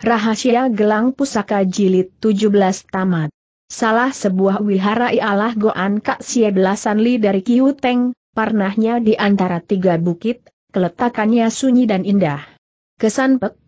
Rahasia Gelang Pusaka Jilid 17 Tamat. Salah sebuah wihara ialah Goan Kak Sie belasan li dari Kiu Teng, parnahnya di antara tiga bukit, keletakannya sunyi dan indah. Kesan Pek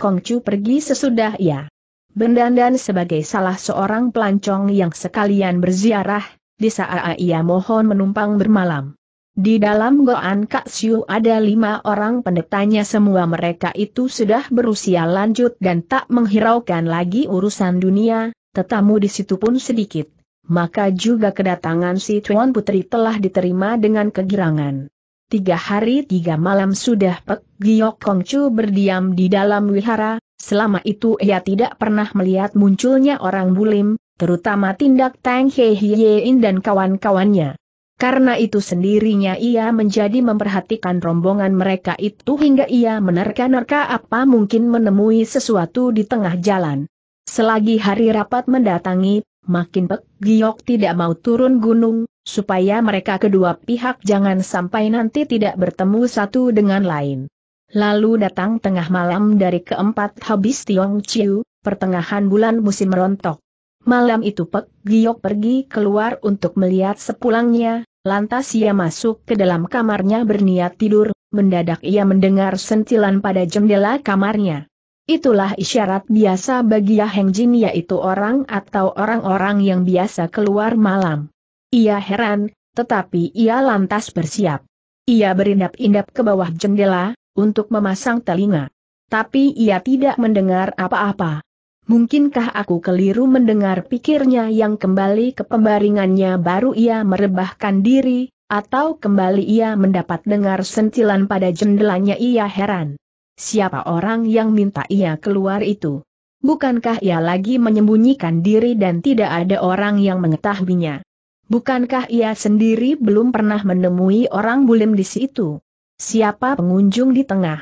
Kong Chu pergi sesudah ia. Bendandan sebagai salah seorang pelancong yang sekalian berziarah, di saat ia mohon menumpang bermalam. Di dalam Goan Kak Siu ada lima orang pendetanya semua mereka itu sudah berusia lanjut dan tak menghiraukan lagi urusan dunia, tetamu di situ pun sedikit. Maka juga kedatangan si Tuan Putri telah diterima dengan kegirangan. Tiga hari tiga malam sudah Pek Giok Kongcu berdiam di dalam wihara, selama itu ia tidak pernah melihat munculnya orang bulim, terutama tindak Tang Hei dan kawan-kawannya. Karena itu sendirinya ia menjadi memperhatikan rombongan mereka itu hingga ia menerka-nerka apa mungkin menemui sesuatu di tengah jalan. Selagi hari rapat mendatangi, makin Pek Giok tidak mau turun gunung, supaya mereka kedua pihak jangan sampai nanti tidak bertemu satu dengan lain. Lalu datang tengah malam dari keempat habis Tiong Chiu, pertengahan bulan musim rontok. Malam itu Pek Giok pergi keluar untuk melihat sepulangnya, lantas ia masuk ke dalam kamarnya berniat tidur, mendadak ia mendengar sentilan pada jendela kamarnya. Itulah isyarat biasa bagi Yaheng Jin yaitu orang atau orang-orang yang biasa keluar malam. Ia heran, tetapi ia lantas bersiap. Ia berindap-indap ke bawah jendela, untuk memasang telinga. Tapi ia tidak mendengar apa-apa. Mungkinkah aku keliru mendengar pikirnya yang kembali ke pembaringannya baru ia merebahkan diri, atau kembali ia mendapat dengar sentilan pada jendelanya ia heran. Siapa orang yang minta ia keluar itu? Bukankah ia lagi menyembunyikan diri dan tidak ada orang yang mengetahuinya? Bukankah ia sendiri belum pernah menemui orang bulim di situ? Siapa pengunjung di tengah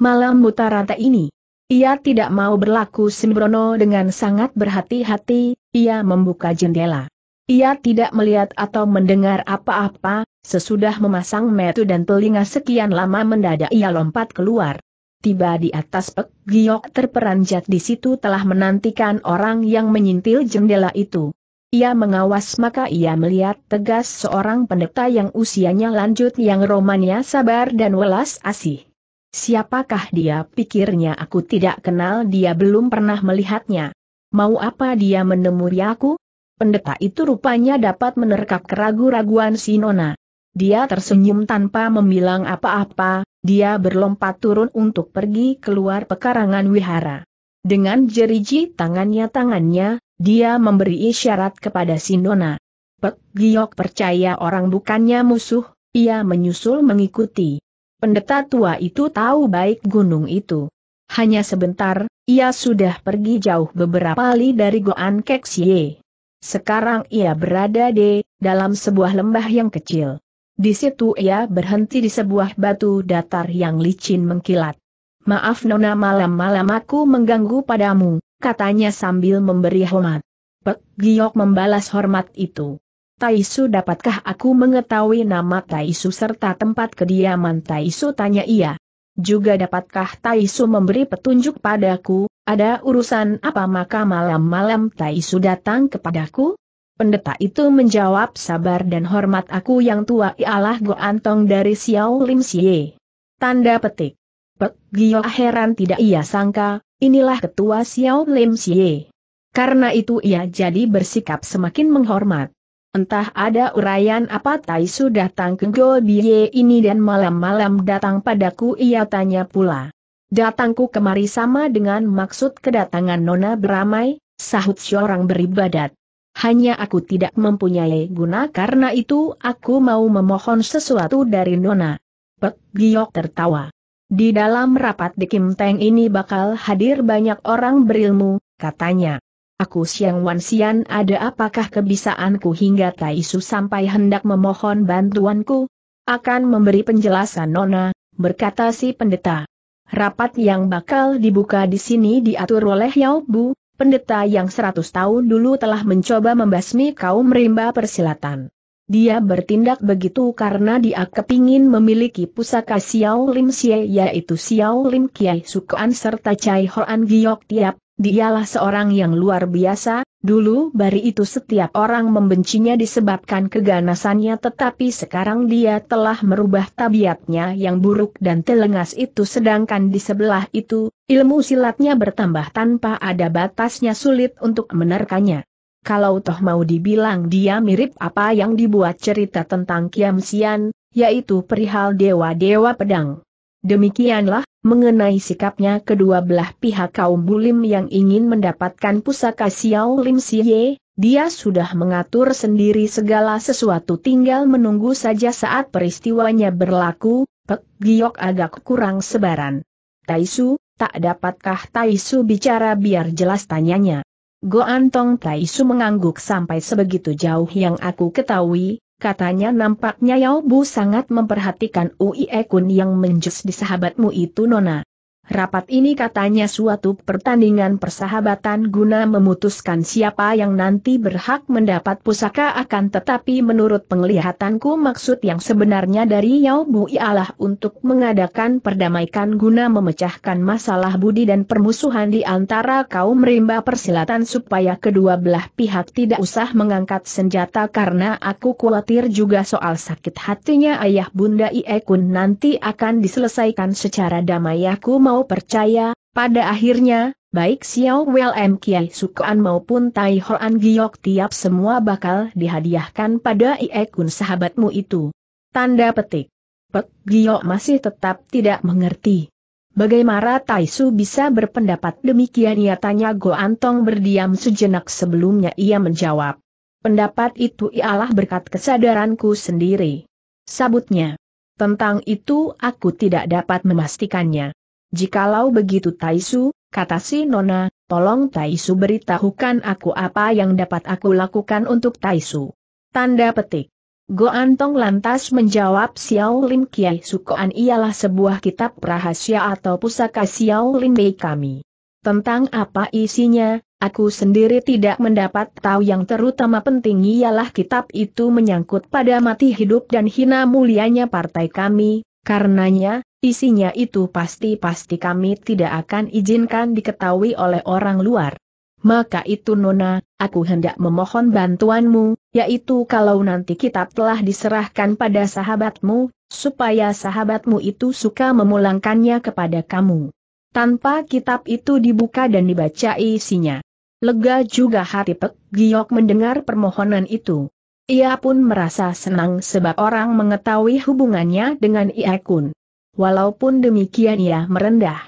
malam mutarata ini? Ia tidak mau berlaku sembrono dengan sangat berhati-hati, ia membuka jendela. Ia tidak melihat atau mendengar apa-apa, sesudah memasang metu dan telinga sekian lama mendadak ia lompat keluar. Tiba di atas pek, giok terperanjat di situ telah menantikan orang yang menyintil jendela itu. Ia mengawas maka ia melihat tegas seorang pendeta yang usianya lanjut yang romannya sabar dan welas asih. Siapakah dia pikirnya aku tidak kenal dia belum pernah melihatnya. Mau apa dia menemui aku? Pendeta itu rupanya dapat menerkap keragu-raguan si Nona. Dia tersenyum tanpa membilang apa-apa, dia berlompat turun untuk pergi keluar pekarangan wihara. Dengan jeriji tangannya-tangannya, dia memberi isyarat kepada si Nona. Pek Giok percaya orang bukannya musuh, ia menyusul mengikuti pendeta tua itu tahu baik gunung itu. Hanya sebentar, ia sudah pergi jauh beberapa li dari Goan Keksie. Sekarang ia berada di dalam sebuah lembah yang kecil. Di situ ia berhenti di sebuah batu datar yang licin mengkilat. Maaf Nona malam-malam aku mengganggu padamu, katanya sambil memberi hormat. Pek Giok membalas hormat itu. Taisu dapatkah aku mengetahui nama Taisu serta tempat kediaman Taisu tanya ia. Juga dapatkah Taisu memberi petunjuk padaku, ada urusan apa maka malam-malam Taisu datang kepadaku? Pendeta itu menjawab sabar dan hormat aku yang tua ialah Antong dari Xiao Lim Xie. Tanda petik. Pek Gio heran tidak ia sangka, inilah ketua Xiao Lim Xie. Karena itu ia jadi bersikap semakin menghormat. Entah ada urayan apa Tai sudah Go dia ini dan malam-malam datang padaku ia tanya pula. Datangku kemari sama dengan maksud kedatangan Nona beramai, sahut seorang beribadat. Hanya aku tidak mempunyai guna karena itu aku mau memohon sesuatu dari Nona. Pek Giok tertawa. Di dalam rapat di Kim Teng ini bakal hadir banyak orang berilmu, katanya. Aku Siang Wan Sian ada apakah kebisaanku hingga Taisu sampai hendak memohon bantuanku? Akan memberi penjelasan Nona, berkata si pendeta. Rapat yang bakal dibuka di sini diatur oleh Yao Bu, pendeta yang seratus tahun dulu telah mencoba membasmi kaum rimba persilatan. Dia bertindak begitu karena dia kepingin memiliki pusaka Xiao Lim Xie yaitu Xiao Lim Kiai Sukuan serta Chai Hoan Giok Tiap, Dialah seorang yang luar biasa, dulu Bari itu setiap orang membencinya disebabkan keganasannya tetapi sekarang dia telah merubah tabiatnya yang buruk dan telengas itu sedangkan di sebelah itu, ilmu silatnya bertambah tanpa ada batasnya sulit untuk menerkanya. Kalau toh mau dibilang dia mirip apa yang dibuat cerita tentang Kiam Sian, yaitu perihal dewa-dewa pedang. Demikianlah, Mengenai sikapnya kedua belah pihak kaum bulim yang ingin mendapatkan pusaka Xiao Lim Siye, dia sudah mengatur sendiri segala sesuatu tinggal menunggu saja saat peristiwanya berlaku, Pek Giok agak kurang sebaran. Taisu, tak dapatkah Taisu bicara biar jelas tanyanya? Go Tai Taisu mengangguk sampai sebegitu jauh yang aku ketahui, Katanya nampaknya Yao Bu sangat memperhatikan Ui Ekun yang menjus di sahabatmu itu Nona. Rapat ini katanya suatu pertandingan persahabatan guna memutuskan siapa yang nanti berhak mendapat pusaka akan tetapi menurut penglihatanku maksud yang sebenarnya dari Yao Bu ialah untuk mengadakan perdamaikan guna memecahkan masalah budi dan permusuhan di antara kaum rimba persilatan supaya kedua belah pihak tidak usah mengangkat senjata karena aku khawatir juga soal sakit hatinya ayah bunda Iekun nanti akan diselesaikan secara damai aku mau mau percaya, pada akhirnya, baik Xiao Well M Kiai Sukoan maupun Tai Hoan Giok tiap semua bakal dihadiahkan pada Ie Kun sahabatmu itu. Tanda petik. Pek Giok masih tetap tidak mengerti. Bagaimana Tai Su bisa berpendapat demikian ia tanya Go Antong berdiam sejenak sebelumnya ia menjawab. Pendapat itu ialah berkat kesadaranku sendiri. Sabutnya. Tentang itu aku tidak dapat memastikannya. Jikalau begitu Taisu, kata si Nona, tolong Taisu beritahukan aku apa yang dapat aku lakukan untuk Taisu. Tanda petik. Go Antong lantas menjawab Xiao Lim Kiai Sukoan ialah sebuah kitab rahasia atau pusaka Xiao Lim Bei kami. Tentang apa isinya, aku sendiri tidak mendapat tahu yang terutama penting ialah kitab itu menyangkut pada mati hidup dan hina mulianya partai kami, Karenanya, isinya itu pasti-pasti kami tidak akan izinkan diketahui oleh orang luar. Maka itu Nona, aku hendak memohon bantuanmu, yaitu kalau nanti kitab telah diserahkan pada sahabatmu, supaya sahabatmu itu suka memulangkannya kepada kamu. Tanpa kitab itu dibuka dan dibaca isinya. Lega juga hati Pek Giok mendengar permohonan itu. Ia pun merasa senang sebab orang mengetahui hubungannya dengan Ia Kun. Walaupun demikian ia merendah.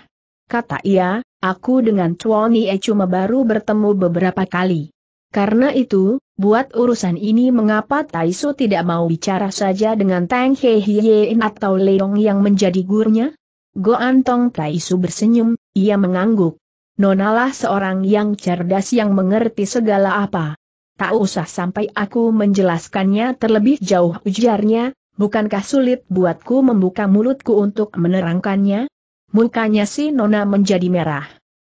Kata ia, aku dengan Chuan Ie cuma baru bertemu beberapa kali. Karena itu, buat urusan ini mengapa Taisu tidak mau bicara saja dengan Tang He Hien atau Leong yang menjadi gurunya? Go Antong Taisu bersenyum, ia mengangguk. Nonalah seorang yang cerdas yang mengerti segala apa tak usah sampai aku menjelaskannya terlebih jauh ujarnya, bukankah sulit buatku membuka mulutku untuk menerangkannya? Mukanya si Nona menjadi merah.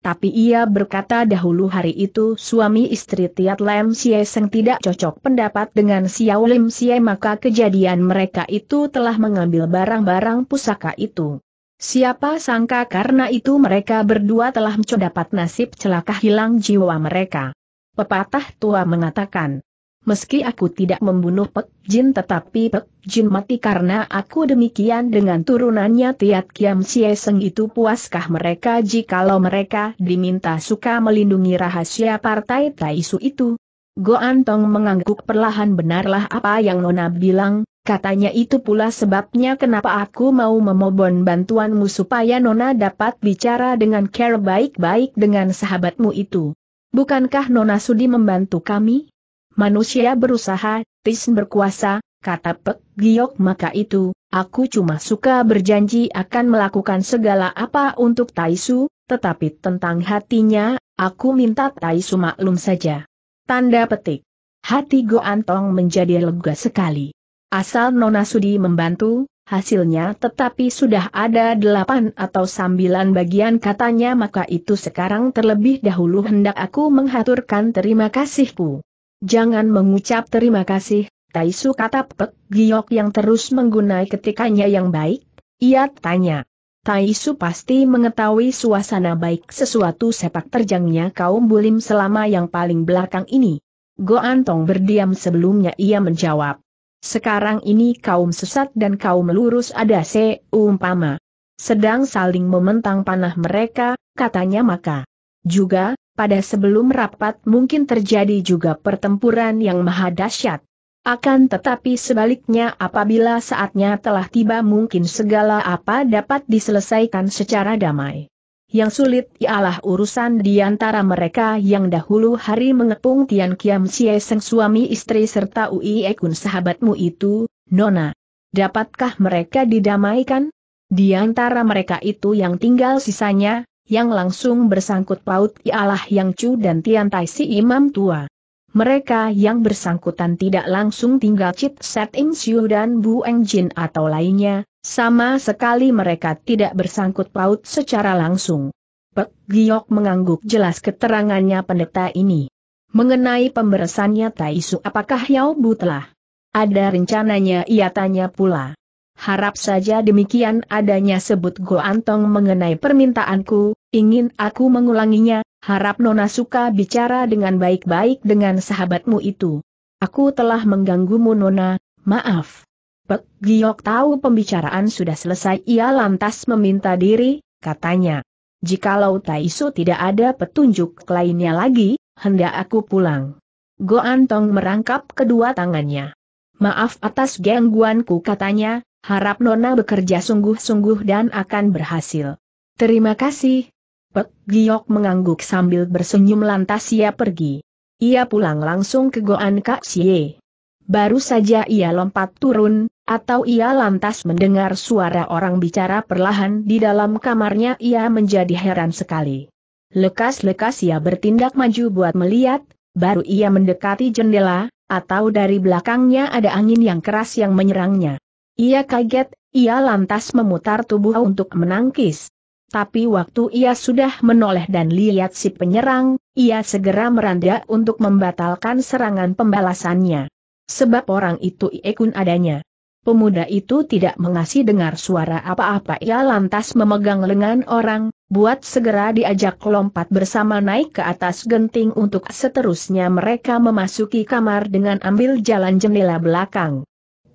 Tapi ia berkata dahulu hari itu suami istri Tiat Lam Xie Seng tidak cocok pendapat dengan Xiao Lim Si, maka kejadian mereka itu telah mengambil barang-barang pusaka itu. Siapa sangka karena itu mereka berdua telah mencoba nasib celaka hilang jiwa mereka. Pepatah tua mengatakan, meski aku tidak membunuh Pek Jin tetapi Pek Jin mati karena aku demikian dengan turunannya Tiat Kiam Sia Seng itu puaskah mereka jikalau mereka diminta suka melindungi rahasia partai Taisu itu? Go Antong mengangguk perlahan benarlah apa yang Nona bilang, katanya itu pula sebabnya kenapa aku mau memobon bantuanmu supaya Nona dapat bicara dengan care baik-baik dengan sahabatmu itu. Bukankah Nona Sudi membantu kami? Manusia berusaha, Tis berkuasa, kata Pek Giok maka itu, aku cuma suka berjanji akan melakukan segala apa untuk Taisu, tetapi tentang hatinya, aku minta Taisu maklum saja. Tanda petik. Hati Go Antong menjadi lega sekali. Asal Nona Sudi membantu, hasilnya tetapi sudah ada delapan atau sembilan bagian katanya maka itu sekarang terlebih dahulu hendak aku menghaturkan terima kasihku. Jangan mengucap terima kasih, Taisu kata Pek Giok yang terus menggunai ketikanya yang baik, ia tanya. Taisu pasti mengetahui suasana baik sesuatu sepak terjangnya kaum bulim selama yang paling belakang ini. Go Antong berdiam sebelumnya ia menjawab. Sekarang ini kaum sesat dan kaum lurus ada seumpama. Sedang saling mementang panah mereka, katanya maka. Juga, pada sebelum rapat mungkin terjadi juga pertempuran yang maha dahsyat. Akan tetapi sebaliknya apabila saatnya telah tiba mungkin segala apa dapat diselesaikan secara damai. Yang sulit ialah urusan di antara mereka yang dahulu hari mengepung Tian Kiam Xie Seng suami istri serta Ui Ekun sahabatmu itu, Nona. Dapatkah mereka didamaikan? Di antara mereka itu yang tinggal sisanya, yang langsung bersangkut paut ialah Yang Chu dan Tian Tai si imam tua. Mereka yang bersangkutan tidak langsung tinggal Chit Set In Siu dan Bu Eng Jin atau lainnya, sama sekali mereka tidak bersangkut paut secara langsung. Pek Giok mengangguk jelas keterangannya pendeta ini. Mengenai pemberesannya Taisu apakah Yao Bu telah? Ada rencananya ia tanya pula. Harap saja demikian adanya sebut Go Antong mengenai permintaanku, ingin aku mengulanginya, harap Nona suka bicara dengan baik-baik dengan sahabatmu itu. Aku telah mengganggumu Nona, maaf. Pek Giok tahu pembicaraan sudah selesai ia lantas meminta diri, katanya. Jikalau Taisu tidak ada petunjuk lainnya lagi, hendak aku pulang. Go Antong merangkap kedua tangannya. Maaf atas gangguanku katanya, harap Nona bekerja sungguh-sungguh dan akan berhasil. Terima kasih, Pek Giok mengangguk sambil bersenyum lantas ia pergi. Ia pulang langsung ke Goan Kak Sye. Baru saja ia lompat turun, atau ia lantas mendengar suara orang bicara perlahan di dalam kamarnya ia menjadi heran sekali. Lekas-lekas ia bertindak maju buat melihat, baru ia mendekati jendela, atau dari belakangnya ada angin yang keras yang menyerangnya. Ia kaget, ia lantas memutar tubuh untuk menangkis. Tapi waktu ia sudah menoleh dan lihat si penyerang, ia segera meranda untuk membatalkan serangan pembalasannya. Sebab orang itu iekun adanya. Pemuda itu tidak mengasih dengar suara apa-apa ia lantas memegang lengan orang, buat segera diajak lompat bersama naik ke atas genting untuk seterusnya mereka memasuki kamar dengan ambil jalan jendela belakang.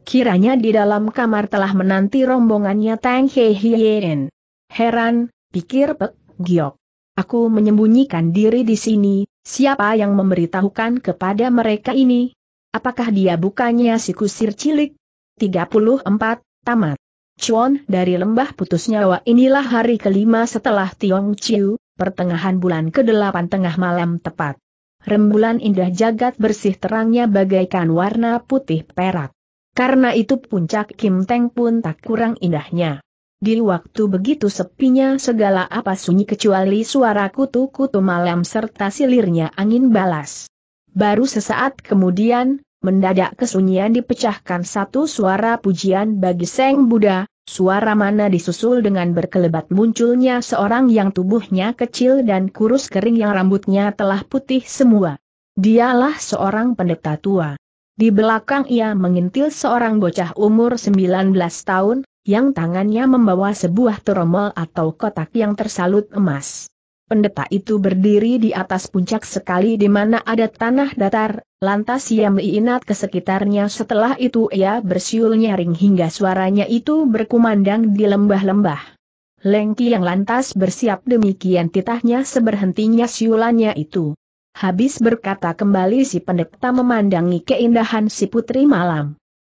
Kiranya di dalam kamar telah menanti rombongannya Tang He Hien. Heran, pikir Pek Giok. Aku menyembunyikan diri di sini, siapa yang memberitahukan kepada mereka ini? Apakah dia bukannya si kusir cilik? 34, tamat. Chuan dari lembah putus nyawa inilah hari kelima setelah Tiong Chiu, pertengahan bulan ke-8 tengah malam tepat. Rembulan indah jagat bersih terangnya bagaikan warna putih perak. Karena itu puncak Kim Teng pun tak kurang indahnya. Di waktu begitu sepinya segala apa sunyi kecuali suara kutu-kutu malam serta silirnya angin balas. Baru sesaat kemudian, mendadak kesunyian dipecahkan satu suara pujian bagi Seng Buddha, suara mana disusul dengan berkelebat munculnya seorang yang tubuhnya kecil dan kurus kering yang rambutnya telah putih semua. Dialah seorang pendeta tua. Di belakang ia mengintil seorang bocah umur 19 tahun, yang tangannya membawa sebuah teromol atau kotak yang tersalut emas pendeta itu berdiri di atas puncak sekali di mana ada tanah datar, lantas ia meinat ke sekitarnya setelah itu ia bersiul nyaring hingga suaranya itu berkumandang di lembah-lembah. Lengki yang lantas bersiap demikian titahnya seberhentinya siulannya itu. Habis berkata kembali si pendeta memandangi keindahan si putri malam.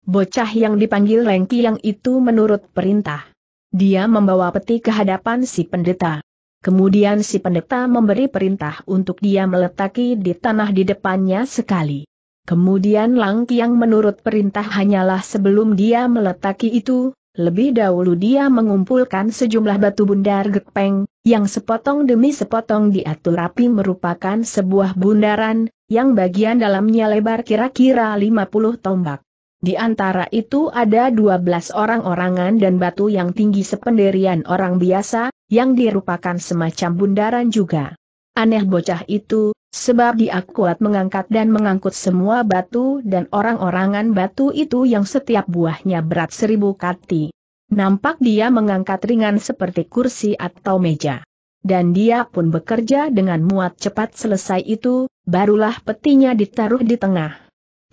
Bocah yang dipanggil Lengki yang itu menurut perintah. Dia membawa peti ke hadapan si pendeta. Kemudian si pendeta memberi perintah untuk dia meletaki di tanah di depannya sekali. Kemudian Langki yang menurut perintah hanyalah sebelum dia meletaki itu, lebih dahulu dia mengumpulkan sejumlah batu bundar gepeng, yang sepotong demi sepotong diatur rapi merupakan sebuah bundaran, yang bagian dalamnya lebar kira-kira 50 tombak. Di antara itu ada 12 orang-orangan dan batu yang tinggi sependerian orang biasa, yang dirupakan semacam bundaran juga. Aneh bocah itu, sebab dia kuat mengangkat dan mengangkut semua batu dan orang-orangan batu itu yang setiap buahnya berat seribu kati. Nampak dia mengangkat ringan seperti kursi atau meja. Dan dia pun bekerja dengan muat cepat selesai itu, barulah petinya ditaruh di tengah.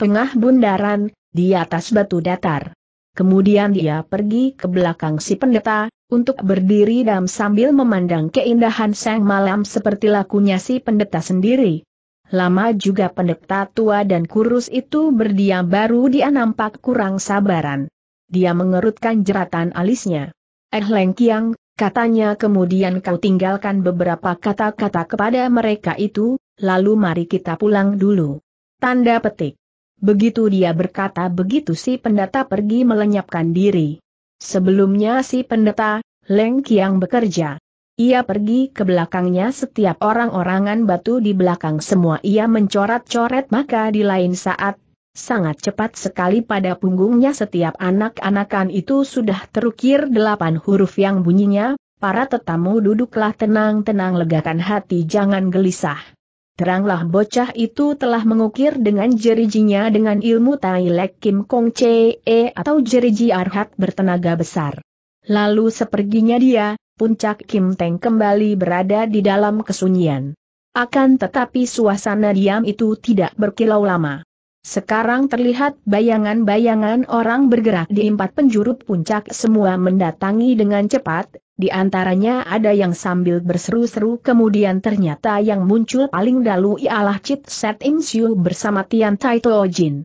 Tengah bundaran, di atas batu datar. Kemudian dia pergi ke belakang si pendeta, untuk berdiri dan sambil memandang keindahan sang malam seperti lakunya si pendeta sendiri. Lama juga pendeta tua dan kurus itu berdiam baru dia nampak kurang sabaran. Dia mengerutkan jeratan alisnya. Eh Leng Kiang, katanya kemudian kau tinggalkan beberapa kata-kata kepada mereka itu, lalu mari kita pulang dulu. Tanda petik. Begitu dia berkata begitu si pendeta pergi melenyapkan diri. Sebelumnya si pendeta, Leng Kiang bekerja. Ia pergi ke belakangnya setiap orang-orangan batu di belakang semua ia mencoret-coret maka di lain saat, sangat cepat sekali pada punggungnya setiap anak-anakan itu sudah terukir delapan huruf yang bunyinya, para tetamu duduklah tenang-tenang legakan hati jangan gelisah. Teranglah bocah itu telah mengukir dengan jerijinya dengan ilmu Tai Lek Kim Kong Che E atau jeriji arhat bertenaga besar. Lalu seperginya dia, puncak Kim Teng kembali berada di dalam kesunyian. Akan tetapi suasana diam itu tidak berkilau lama. Sekarang terlihat bayangan-bayangan orang bergerak di empat penjuru puncak semua mendatangi dengan cepat, di antaranya ada yang sambil berseru-seru kemudian ternyata yang muncul paling dahulu ialah Chit Set In Siu bersama Tian Tai To Jin.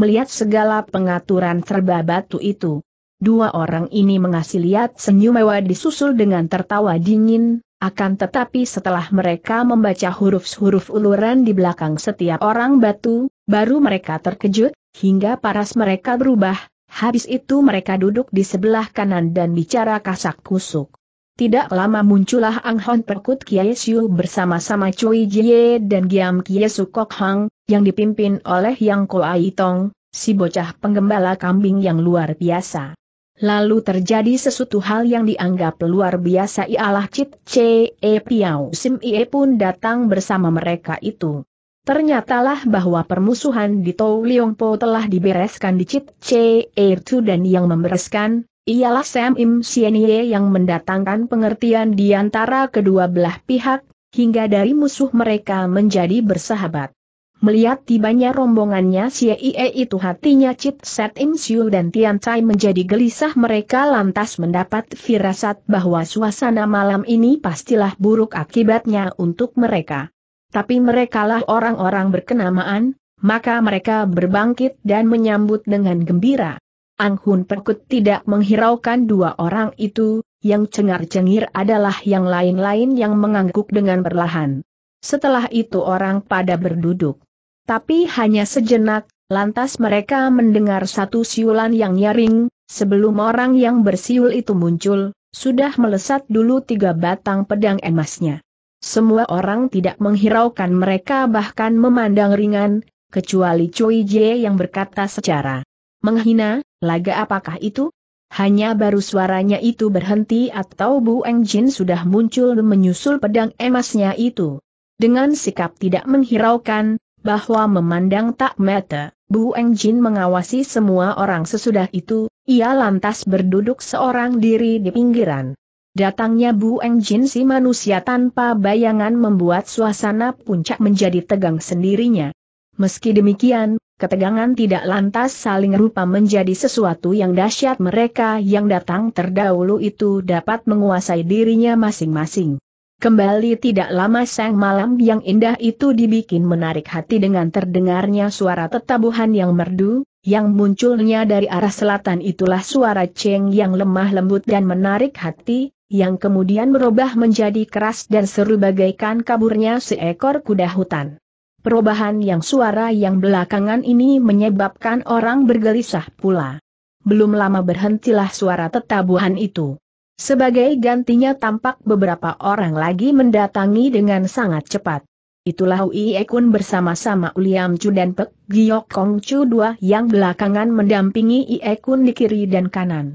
Melihat segala pengaturan serba batu itu, dua orang ini mengasih lihat senyum mewah disusul dengan tertawa dingin, akan tetapi setelah mereka membaca huruf-huruf uluran di belakang setiap orang batu, baru mereka terkejut, hingga paras mereka berubah, Habis itu mereka duduk di sebelah kanan dan bicara kasak kusuk. Tidak lama muncullah Ang Hon Perkut Kiai Siu bersama-sama Cui Jie dan Giam Kiai kok Hang, yang dipimpin oleh Yang Ko Ai Tong, si bocah penggembala kambing yang luar biasa. Lalu terjadi sesuatu hal yang dianggap luar biasa ialah Cit C.E. E Piao Sim Ie pun datang bersama mereka itu. Ternyatalah bahwa permusuhan di Tou Leong telah dibereskan di Chit C Air Tu dan yang membereskan, ialah Sam Im Sienye yang mendatangkan pengertian di antara kedua belah pihak, hingga dari musuh mereka menjadi bersahabat. Melihat tibanya rombongannya Sienie itu hatinya Chit Set Im Siu dan Tian Tai menjadi gelisah mereka lantas mendapat firasat bahwa suasana malam ini pastilah buruk akibatnya untuk mereka. Tapi merekalah orang-orang berkenamaan, maka mereka berbangkit dan menyambut dengan gembira. Ang Hun Perkut tidak menghiraukan dua orang itu, yang cengar-cengir adalah yang lain-lain yang mengangguk dengan perlahan. Setelah itu orang pada berduduk. Tapi hanya sejenak, lantas mereka mendengar satu siulan yang nyaring, sebelum orang yang bersiul itu muncul, sudah melesat dulu tiga batang pedang emasnya. Semua orang tidak menghiraukan mereka bahkan memandang ringan, kecuali Choi Jie yang berkata secara menghina, laga apakah itu? Hanya baru suaranya itu berhenti atau Bu Eng Jin sudah muncul menyusul pedang emasnya itu. Dengan sikap tidak menghiraukan, bahwa memandang tak mata, Bu Eng Jin mengawasi semua orang sesudah itu, ia lantas berduduk seorang diri di pinggiran. Datangnya Bu Eng Jin si manusia tanpa bayangan membuat suasana puncak menjadi tegang sendirinya. Meski demikian, ketegangan tidak lantas saling rupa menjadi sesuatu yang dahsyat mereka yang datang terdahulu itu dapat menguasai dirinya masing-masing. Kembali tidak lama sang malam yang indah itu dibikin menarik hati dengan terdengarnya suara tetabuhan yang merdu, yang munculnya dari arah selatan itulah suara Cheng yang lemah lembut dan menarik hati, yang kemudian berubah menjadi keras dan seru bagaikan kaburnya seekor kuda hutan. Perubahan yang suara yang belakangan ini menyebabkan orang bergelisah pula. Belum lama berhentilah suara tetabuhan itu. Sebagai gantinya tampak beberapa orang lagi mendatangi dengan sangat cepat. Itulah Ui Ekun bersama-sama Uliam Chu dan Pek Giok Kong Chu dua yang belakangan mendampingi Ie di kiri dan kanan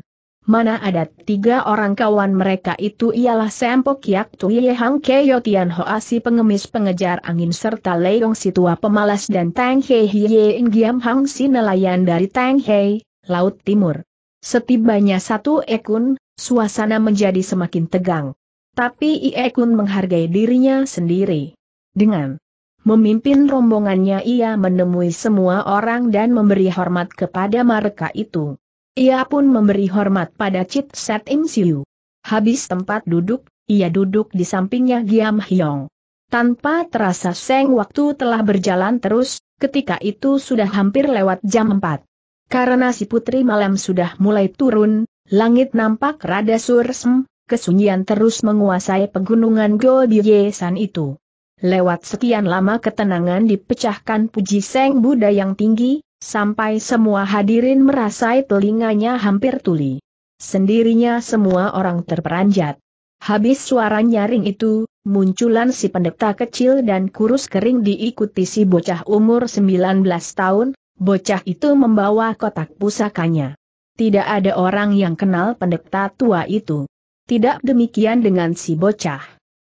mana ada tiga orang kawan mereka itu ialah Sempo Kiak Tui Hang Keyo Tian Hoa si pengemis pengejar angin serta Leong si tua pemalas dan Tang Hei Hye Giam Hang si nelayan dari Tang Hei, Laut Timur. Setibanya satu ekun, suasana menjadi semakin tegang. Tapi Iekun menghargai dirinya sendiri. Dengan memimpin rombongannya ia menemui semua orang dan memberi hormat kepada mereka itu. Ia pun memberi hormat pada Chit Set Im Siu. Habis tempat duduk, ia duduk di sampingnya Giam Hyong. Tanpa terasa seng waktu telah berjalan terus, ketika itu sudah hampir lewat jam 4. Karena si putri malam sudah mulai turun, langit nampak rada sursem, kesunyian terus menguasai pegunungan San itu. Lewat sekian lama ketenangan dipecahkan puji seng Buddha yang tinggi, Sampai semua hadirin merasai telinganya hampir tuli. Sendirinya semua orang terperanjat. Habis suara nyaring itu, munculan si pendeta kecil dan kurus kering diikuti si bocah umur 19 tahun, bocah itu membawa kotak pusakanya. Tidak ada orang yang kenal pendeta tua itu. Tidak demikian dengan si bocah.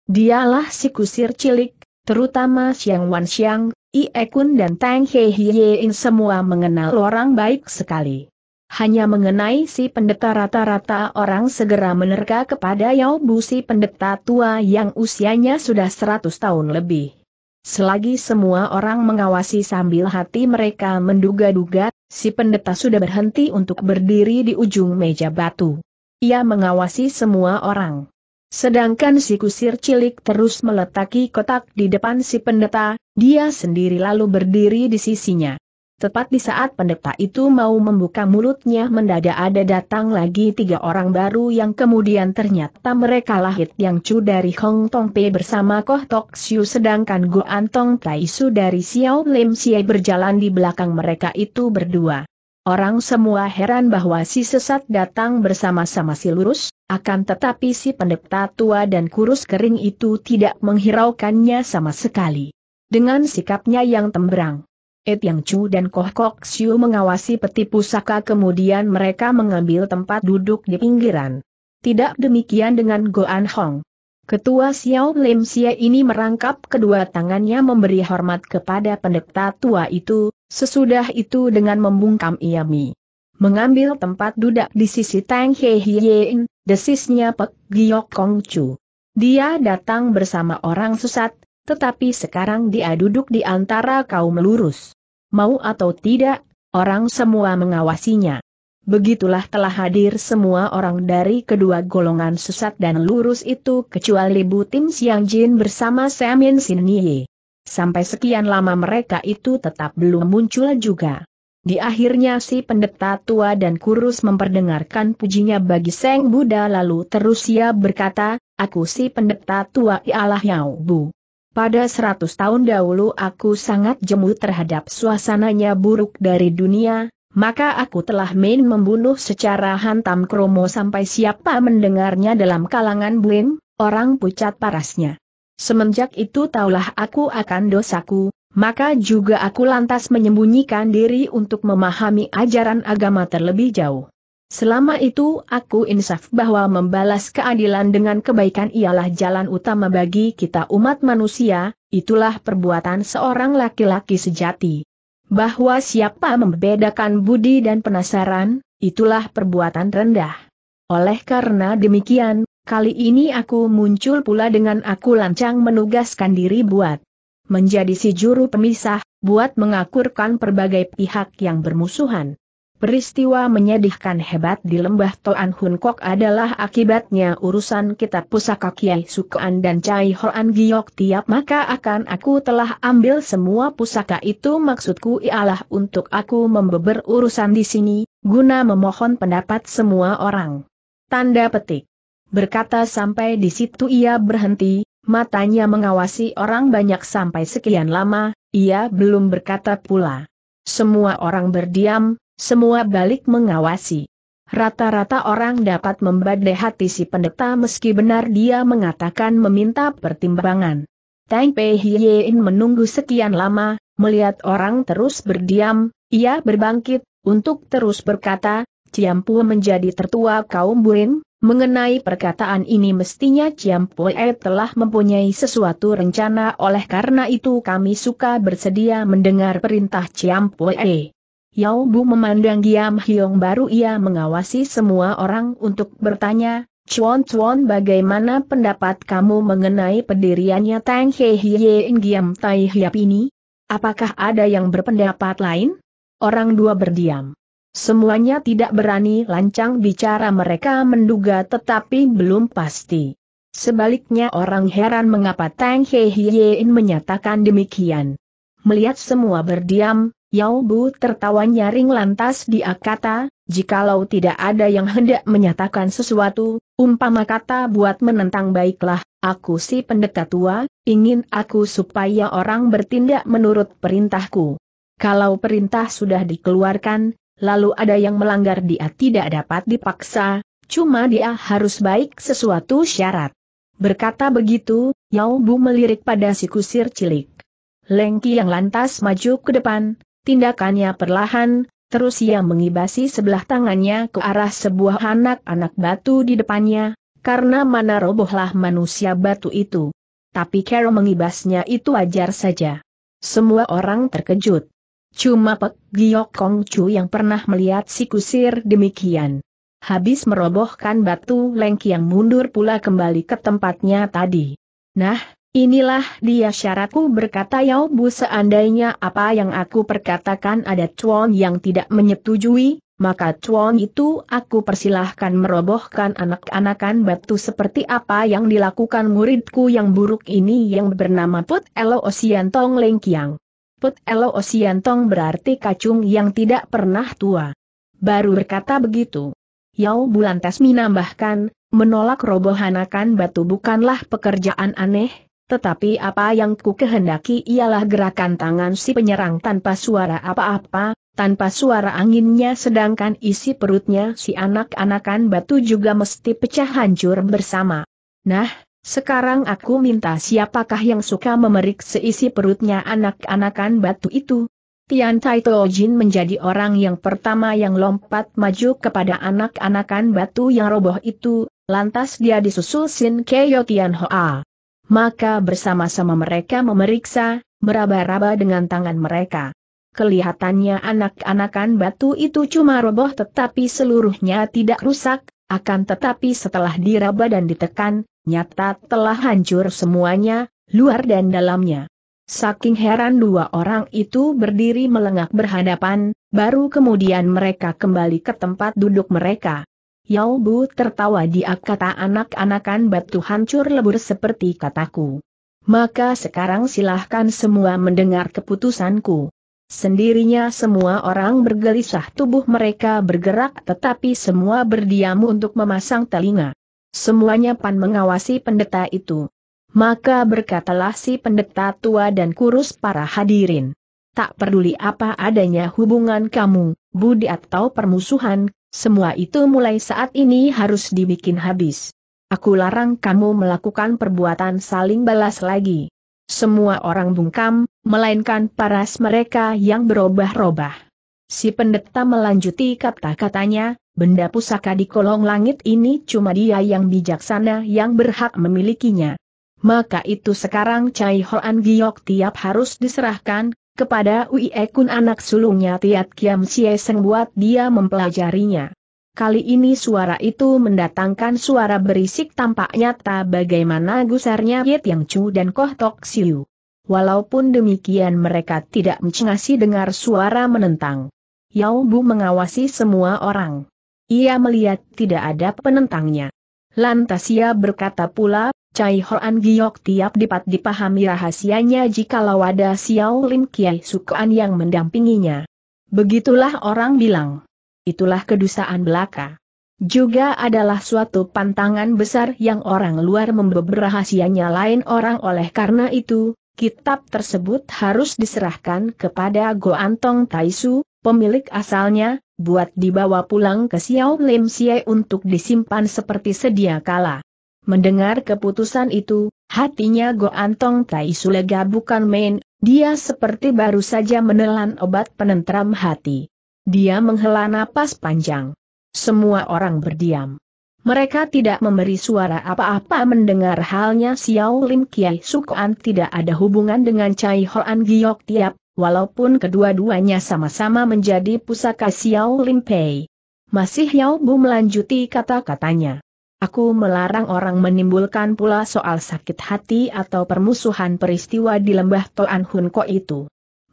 Dialah si kusir cilik, terutama Siang Wan Xiang, Ie Kun dan Tang He Hyein semua mengenal orang baik sekali. Hanya mengenai si pendeta rata-rata orang segera menerka kepada Yao Bu si pendeta tua yang usianya sudah 100 tahun lebih. Selagi semua orang mengawasi sambil hati mereka menduga-duga, si pendeta sudah berhenti untuk berdiri di ujung meja batu. Ia mengawasi semua orang. Sedangkan si kusir cilik terus meletaki kotak di depan si pendeta, dia sendiri lalu berdiri di sisinya. Tepat di saat pendeta itu mau membuka mulutnya mendadak ada datang lagi tiga orang baru yang kemudian ternyata mereka lahit yang cu dari Hong Tong Pei bersama Koh Tok Siu sedangkan Go Antong Tai Su dari Xiao Lim Siai berjalan di belakang mereka itu berdua. Orang semua heran bahwa si sesat datang bersama-sama si lurus, akan tetapi si pendeta tua dan kurus kering itu tidak menghiraukannya sama sekali. Dengan sikapnya yang tembrang, Ed Yang Chu dan Koh Kok Siu mengawasi peti pusaka kemudian mereka mengambil tempat duduk di pinggiran. Tidak demikian dengan Goan Hong. Ketua Xiao Lim Xie ini merangkap kedua tangannya memberi hormat kepada pendeta tua itu, sesudah itu dengan membungkam Iami. Mengambil tempat duduk di sisi Tang Hei Hien, desisnya Pek Giok Kong Chu. Dia datang bersama orang susat, tetapi sekarang dia duduk di antara kaum lurus. Mau atau tidak, orang semua mengawasinya. Begitulah telah hadir semua orang dari kedua golongan sesat dan lurus itu kecuali Bu Tim Siang Jin bersama Samin Sin Nye. Sampai sekian lama mereka itu tetap belum muncul juga. Di akhirnya si pendeta tua dan kurus memperdengarkan pujinya bagi Seng Buddha lalu terus ia berkata, Aku si pendeta tua ialah Yau Bu. Pada seratus tahun dahulu aku sangat jemu terhadap suasananya buruk dari dunia, maka aku telah main membunuh secara hantam kromo sampai siapa mendengarnya dalam kalangan bling, orang pucat parasnya. Semenjak itu taulah aku akan dosaku, maka juga aku lantas menyembunyikan diri untuk memahami ajaran agama terlebih jauh. Selama itu aku insaf bahwa membalas keadilan dengan kebaikan ialah jalan utama bagi kita umat manusia, itulah perbuatan seorang laki-laki sejati. Bahwa siapa membedakan budi dan penasaran, itulah perbuatan rendah. Oleh karena demikian, kali ini aku muncul pula dengan aku lancang menugaskan diri buat menjadi si juru pemisah, buat mengakurkan berbagai pihak yang bermusuhan. Peristiwa menyedihkan hebat di lembah Toan Hun Kok adalah akibatnya urusan kitab pusaka Kiai Sukoan dan Cai Hoan Giok tiap maka akan aku telah ambil semua pusaka itu maksudku ialah untuk aku membeber urusan di sini, guna memohon pendapat semua orang. Tanda petik. Berkata sampai di situ ia berhenti, matanya mengawasi orang banyak sampai sekian lama, ia belum berkata pula. Semua orang berdiam, semua balik mengawasi. Rata-rata orang dapat membadai hati si pendeta meski benar dia mengatakan meminta pertimbangan. Tang Pei Hyein menunggu sekian lama, melihat orang terus berdiam, ia berbangkit, untuk terus berkata, Ciampu menjadi tertua kaum Buin, Mengenai perkataan ini mestinya Ciam Poe telah mempunyai sesuatu rencana oleh karena itu kami suka bersedia mendengar perintah Ciam Poe. Yao Bu memandang Giam Hiong baru ia mengawasi semua orang untuk bertanya, Chuan Chuan bagaimana pendapat kamu mengenai pendiriannya Tang He Hye In Giam Tai Hiap ini? Apakah ada yang berpendapat lain? Orang dua berdiam. Semuanya tidak berani lancang bicara mereka menduga tetapi belum pasti. Sebaliknya orang heran mengapa Tang He menyatakan demikian. Melihat semua berdiam, Yao Bu tertawa nyaring lantas dia kata, jikalau tidak ada yang hendak menyatakan sesuatu, umpama kata buat menentang baiklah, aku si pendeta tua, ingin aku supaya orang bertindak menurut perintahku. Kalau perintah sudah dikeluarkan, lalu ada yang melanggar dia tidak dapat dipaksa, cuma dia harus baik sesuatu syarat. Berkata begitu, Yao Bu melirik pada si kusir cilik. Lengki yang lantas maju ke depan, tindakannya perlahan, terus ia mengibasi sebelah tangannya ke arah sebuah anak-anak batu di depannya, karena mana robohlah manusia batu itu. Tapi Carol mengibasnya itu wajar saja. Semua orang terkejut. Cuma Pek Giok Kong Chu yang pernah melihat si kusir demikian. Habis merobohkan batu lengkiang mundur pula kembali ke tempatnya tadi. Nah, inilah dia syaratku berkata Yao Bu seandainya apa yang aku perkatakan ada Chuan yang tidak menyetujui, maka Chuan itu aku persilahkan merobohkan anak-anakan batu seperti apa yang dilakukan muridku yang buruk ini yang bernama Put Elo Osian Tong Lengkiang. Put Elo Osiantong berarti kacung yang tidak pernah tua. Baru berkata begitu. Yao Bulan Tasmi nambahkan, menolak robohanakan batu bukanlah pekerjaan aneh, tetapi apa yang ku kehendaki ialah gerakan tangan si penyerang tanpa suara apa-apa, tanpa suara anginnya sedangkan isi perutnya si anak-anakan batu juga mesti pecah hancur bersama. Nah, sekarang aku minta siapakah yang suka memerik seisi perutnya anak-anakan batu itu? Tian Tai Jin menjadi orang yang pertama yang lompat maju kepada anak-anakan batu yang roboh itu, lantas dia disusul Sin Keio Tian Hoa. Maka bersama-sama mereka memeriksa, meraba-raba dengan tangan mereka. Kelihatannya anak-anakan batu itu cuma roboh tetapi seluruhnya tidak rusak, akan tetapi setelah diraba dan ditekan, nyata telah hancur semuanya, luar dan dalamnya. Saking heran dua orang itu berdiri melengak berhadapan, baru kemudian mereka kembali ke tempat duduk mereka. Yao Bu tertawa di kata anak-anakan batu hancur lebur seperti kataku. Maka sekarang silahkan semua mendengar keputusanku. Sendirinya semua orang bergelisah tubuh mereka bergerak tetapi semua berdiam untuk memasang telinga. Semuanya pan mengawasi pendeta itu. Maka berkatalah si pendeta tua dan kurus para hadirin. Tak peduli apa adanya hubungan kamu, budi atau permusuhan, semua itu mulai saat ini harus dibikin habis. Aku larang kamu melakukan perbuatan saling balas lagi. Semua orang bungkam, melainkan paras mereka yang berubah ubah Si pendeta melanjuti kata-katanya, benda pusaka di kolong langit ini cuma dia yang bijaksana yang berhak memilikinya. Maka itu sekarang Cai Hoan Giok tiap harus diserahkan, kepada Ui Kun anak sulungnya Tiat Kiam Sie Seng buat dia mempelajarinya. Kali ini suara itu mendatangkan suara berisik tampak nyata bagaimana gusarnya Yit Yang Chu dan Koh Tok Siu. Walaupun demikian mereka tidak mencengasi dengar suara menentang. Yao Bu mengawasi semua orang. Ia melihat tidak ada penentangnya. Lantas ia berkata pula, Cai Hoan Giok tiap dapat dipahami rahasianya jikalau ada Xiao Lim Kiai Sukaan yang mendampinginya. Begitulah orang bilang. Itulah kedusaan belaka. Juga adalah suatu pantangan besar yang orang luar membeber rahasianya lain orang oleh karena itu, kitab tersebut harus diserahkan kepada Goantong Taisu, pemilik asalnya, buat dibawa pulang ke Xiao Lim Xie untuk disimpan seperti sedia kala. Mendengar keputusan itu, hatinya Go Antong Tai Sulega bukan main, dia seperti baru saja menelan obat penentram hati. Dia menghela napas panjang. Semua orang berdiam. Mereka tidak memberi suara apa-apa mendengar halnya Xiao Lim Kiai Sukuan tidak ada hubungan dengan Cai Hoan Giok Tiap, walaupun kedua-duanya sama-sama menjadi pusaka Xiao Limpei, Masih Yao Bu melanjuti kata-katanya. Aku melarang orang menimbulkan pula soal sakit hati atau permusuhan peristiwa di lembah Toan Hun Ko itu.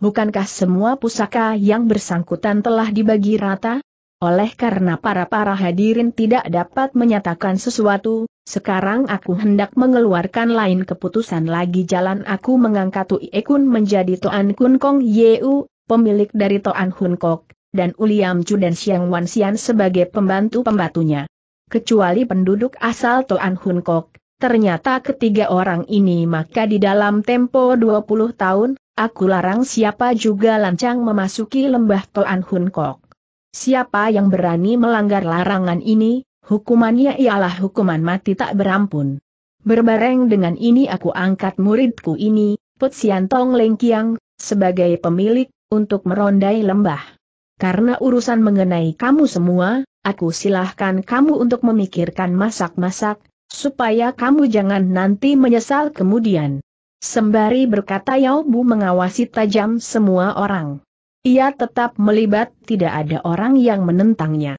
Bukankah semua pusaka yang bersangkutan telah dibagi rata? Oleh karena para-para hadirin tidak dapat menyatakan sesuatu, sekarang aku hendak mengeluarkan lain keputusan lagi jalan aku mengangkat Tui Kun menjadi Toan Kun Kong Yeu, pemilik dari Toan Hun Kok, dan Uliam Chu dan Siang Wan Sian sebagai pembantu pembantunya. Kecuali penduduk asal Toan Hun Kok, ternyata ketiga orang ini maka di dalam tempo 20 tahun, aku larang siapa juga lancang memasuki lembah Toan Hun Kok. Siapa yang berani melanggar larangan ini, Hukumannya ialah hukuman mati tak berampun. Berbareng dengan ini aku angkat muridku ini, Put Siantong Lengkiang, sebagai pemilik, untuk merondai lembah. Karena urusan mengenai kamu semua, aku silahkan kamu untuk memikirkan masak-masak, supaya kamu jangan nanti menyesal kemudian. Sembari berkata Yao Bu mengawasi tajam semua orang. Ia tetap melibat tidak ada orang yang menentangnya.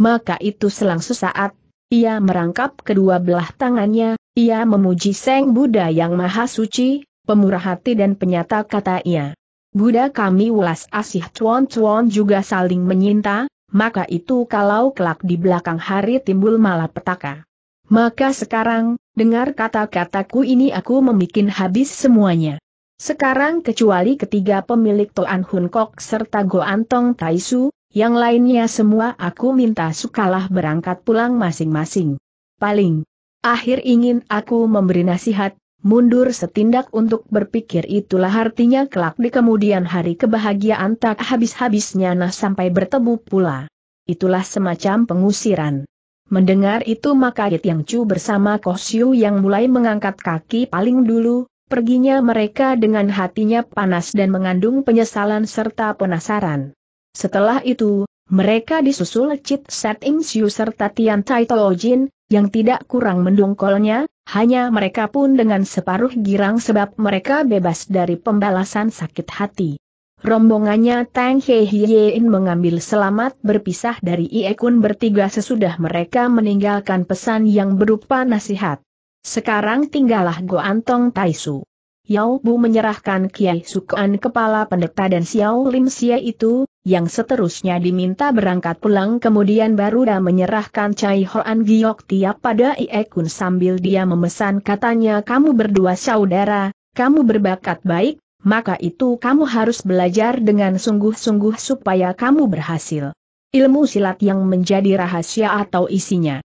Maka itu selang sesaat, ia merangkap kedua belah tangannya, ia memuji Seng Buddha yang maha suci, pemurah hati dan penyata kata ia. Buddha kami ulas asih cuan-cuan juga saling menyinta, maka itu kalau kelak di belakang hari timbul malapetaka. Maka sekarang, dengar kata-kataku ini aku membuat habis semuanya. Sekarang kecuali ketiga pemilik Toan Hun Kok serta Go Antong Taisu, yang lainnya semua aku minta sukalah berangkat pulang masing-masing. Paling akhir ingin aku memberi nasihat, mundur setindak untuk berpikir itulah artinya kelak di kemudian hari kebahagiaan tak habis-habisnya nah sampai bertemu pula. Itulah semacam pengusiran. Mendengar itu maka Yit Yang Chu bersama Koh yang mulai mengangkat kaki paling dulu, perginya mereka dengan hatinya panas dan mengandung penyesalan serta penasaran. Setelah itu, mereka disusul Chit Set Im Siu serta Tian Tai Jin, yang tidak kurang mendongkolnya, hanya mereka pun dengan separuh girang sebab mereka bebas dari pembalasan sakit hati. Rombongannya Tang He Hiein mengambil selamat berpisah dari Kun bertiga sesudah mereka meninggalkan pesan yang berupa nasihat. Sekarang tinggallah Tai Taisu. Yao Bu menyerahkan Kiai Sukuan kepala pendeta dan Xiao Lim Xie itu, yang seterusnya diminta berangkat pulang kemudian Baruda menyerahkan Chai Hoan Giok tiap pada Ie Kun sambil dia memesan katanya kamu berdua saudara, kamu berbakat baik, maka itu kamu harus belajar dengan sungguh-sungguh supaya kamu berhasil. Ilmu silat yang menjadi rahasia atau isinya.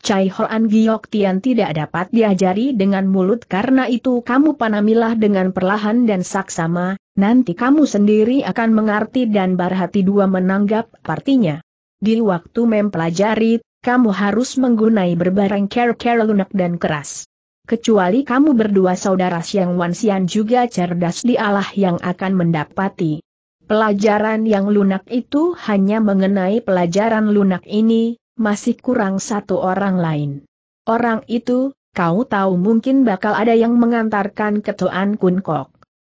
Cai Hoan Giok Tian tidak dapat diajari dengan mulut karena itu kamu panamilah dengan perlahan dan saksama, nanti kamu sendiri akan mengerti dan barhati dua menanggap partinya. Di waktu mempelajari, kamu harus menggunai berbareng care-care lunak dan keras. Kecuali kamu berdua saudara Siang Wansian juga cerdas di Allah yang akan mendapati. Pelajaran yang lunak itu hanya mengenai pelajaran lunak ini, masih kurang satu orang lain. Orang itu, kau tahu mungkin bakal ada yang mengantarkan ke kunkok.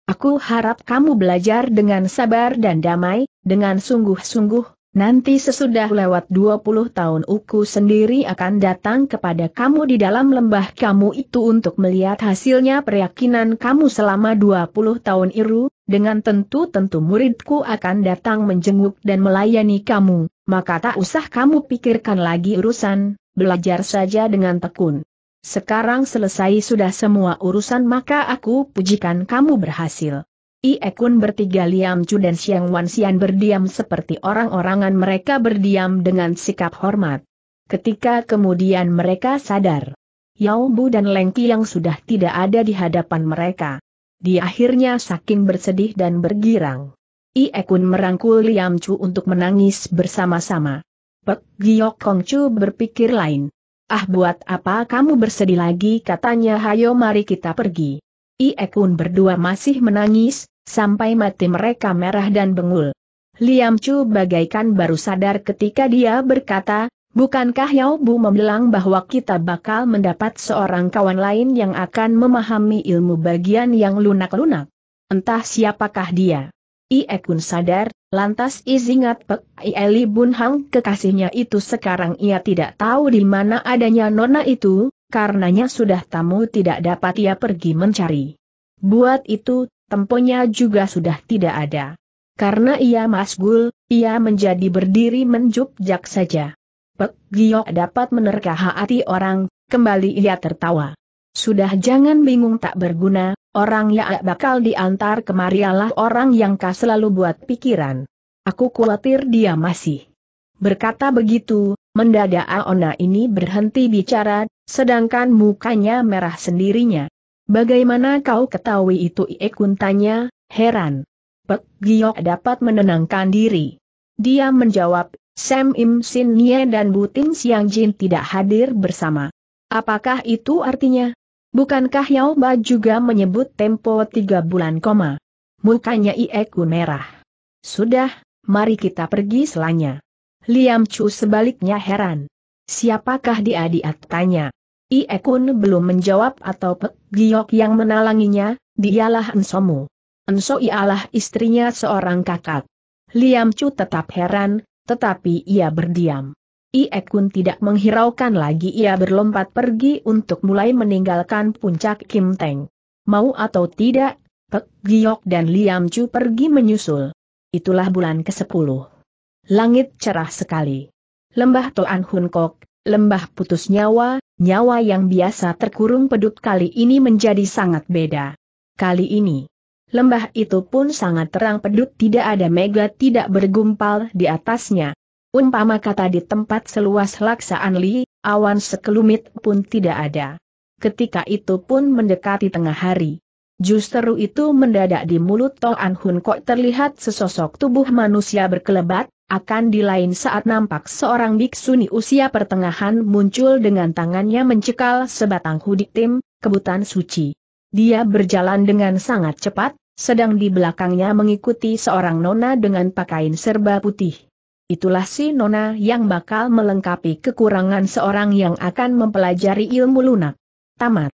Aku harap kamu belajar dengan sabar dan damai, dengan sungguh-sungguh, nanti sesudah lewat 20 tahun Uku sendiri akan datang kepada kamu di dalam lembah kamu itu untuk melihat hasilnya peryakinan kamu selama 20 tahun Iru, dengan tentu-tentu muridku akan datang menjenguk dan melayani kamu, maka tak usah kamu pikirkan lagi urusan, belajar saja dengan tekun. Sekarang selesai sudah semua urusan maka aku pujikan kamu berhasil. Ie Kun bertiga Liam Chu dan Xiang Xian berdiam seperti orang-orangan mereka berdiam dengan sikap hormat. Ketika kemudian mereka sadar, Yao Bu dan Leng yang sudah tidak ada di hadapan mereka. Di akhirnya saking bersedih dan bergirang. Ie Kun merangkul Liam Chu untuk menangis bersama-sama. Pek Giok Kong Chu berpikir lain. Ah buat apa kamu bersedih lagi katanya hayo mari kita pergi. Ie Kun berdua masih menangis, sampai mati mereka merah dan bengul. Liam Chu bagaikan baru sadar ketika dia berkata, Bukankah Yao Bu membilang bahwa kita bakal mendapat seorang kawan lain yang akan memahami ilmu bagian yang lunak-lunak? Entah siapakah dia. Ie Kun sadar, lantas izingat Pek Ieli Bun Hang kekasihnya itu sekarang ia tidak tahu di mana adanya nona itu, karenanya sudah tamu tidak dapat ia pergi mencari. Buat itu, temponya juga sudah tidak ada. Karena ia masgul, ia menjadi berdiri menjubjak saja. Pek Gio dapat menerka hati orang, kembali ia tertawa. Sudah jangan bingung tak berguna, Orang yang bakal diantar kemarialah orang yang kau selalu buat pikiran. Aku khawatir dia masih. Berkata begitu, mendadak Aona ini berhenti bicara, sedangkan mukanya merah sendirinya. Bagaimana kau ketahui itu Iekun tanya, heran. Pek Giok dapat menenangkan diri. Dia menjawab, Sam Im Sin Nye dan Butin Siang Jin tidak hadir bersama. Apakah itu artinya? Bukankah Yao Ba juga menyebut tempo tiga bulan koma? Mukanya Ieku merah. Sudah, mari kita pergi selanya. Liam Chu sebaliknya heran. Siapakah dia diat tanya. Iekun belum menjawab atau Pek Giok yang menalanginya, dialah Ensomu. Enso ialah istrinya seorang kakak. Liam Chu tetap heran, tetapi ia berdiam. Ie Kun tidak menghiraukan lagi ia berlompat pergi untuk mulai meninggalkan puncak Kim Teng. Mau atau tidak, Pek Giok dan Liam Chu pergi menyusul. Itulah bulan ke-10. Langit cerah sekali. Lembah Toan Hun Kok, lembah putus nyawa, nyawa yang biasa terkurung pedut kali ini menjadi sangat beda. Kali ini, lembah itu pun sangat terang pedut tidak ada mega tidak bergumpal di atasnya. Umpama kata di tempat seluas laksaan li, awan sekelumit pun tidak ada. Ketika itu pun mendekati tengah hari. Justru itu mendadak di mulut Toan Hun kok terlihat sesosok tubuh manusia berkelebat, akan di lain saat nampak seorang biksuni usia pertengahan muncul dengan tangannya mencekal sebatang hudik tim, kebutan suci. Dia berjalan dengan sangat cepat, sedang di belakangnya mengikuti seorang nona dengan pakaian serba putih. Itulah si Nona yang bakal melengkapi kekurangan seorang yang akan mempelajari ilmu lunak. Tamat.